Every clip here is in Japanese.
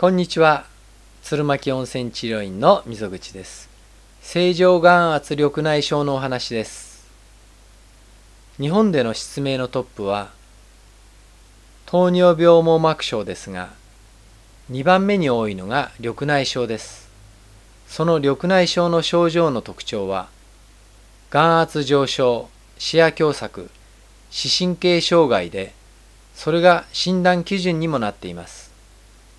こんにちは鶴巻温泉治療院の溝口です正常眼圧緑内障のお話です日本での失明のトップは糖尿病網膜症ですが2番目に多いのが緑内障ですその緑内障の症状の特徴は眼圧上昇視野狭窄視神経障害でそれが診断基準にもなっています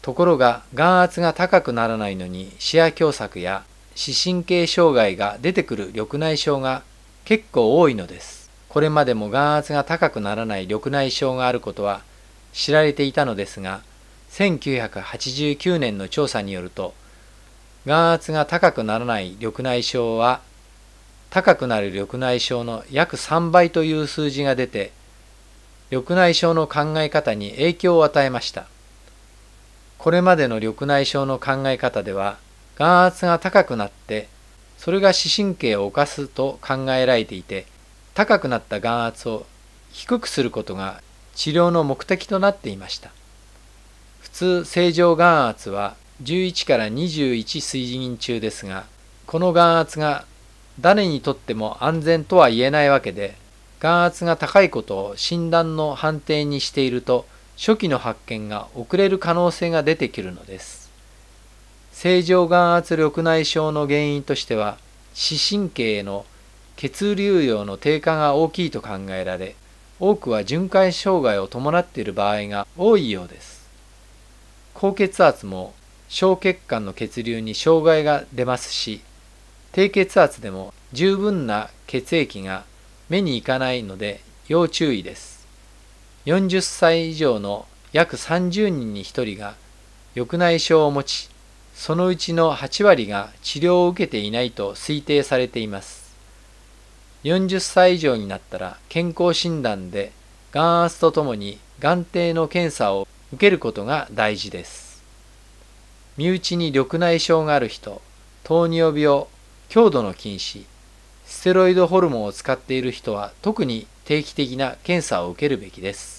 ところが眼圧が高くならないのに視野狭窄や視神経障害が出てくる緑内障が結構多いのです。これまでも眼圧が高くならない緑内障があることは知られていたのですが、1989年の調査によると、眼圧が高くならない緑内障は、高くなる緑内障の約3倍という数字が出て、緑内障の考え方に影響を与えました。これまでの緑内障の考え方では眼圧が高くなってそれが視神経を侵すと考えられていて高くなった眼圧を低くすることが治療の目的となっていました普通正常眼圧は11から21水銀中ですがこの眼圧が誰にとっても安全とは言えないわけで眼圧が高いことを診断の判定にしていると初期の発見が遅れる可能性が出てくるのです正常眼圧緑内障の原因としては視神経への血流量の低下が大きいと考えられ多くは巡回障害を伴っている場合が多いようです高血圧も小血管の血流に障害が出ますし低血圧でも十分な血液が目に行かないので要注意です40歳以上の約30人に1人が緑内障を持ち、そのうちの8割が治療を受けていないと推定されています。40歳以上になったら健康診断で眼圧とともに眼底の検査を受けることが大事です。身内に緑内障がある人、糖尿病、強度の禁止、ステロイドホルモンを使っている人は特に定期的な検査を受けるべきです。